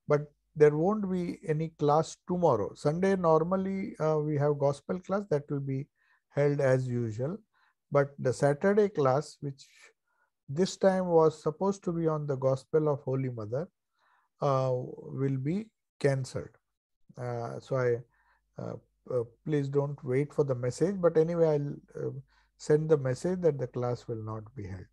but there won't be any class tomorrow. Sunday normally uh, we have gospel class that will be held as usual, but the Saturday class, which this time was supposed to be on the Gospel of Holy Mother, uh, will be cancelled. Uh, so I uh, please don't wait for the message, but anyway, I'll send the message that the class will not be held.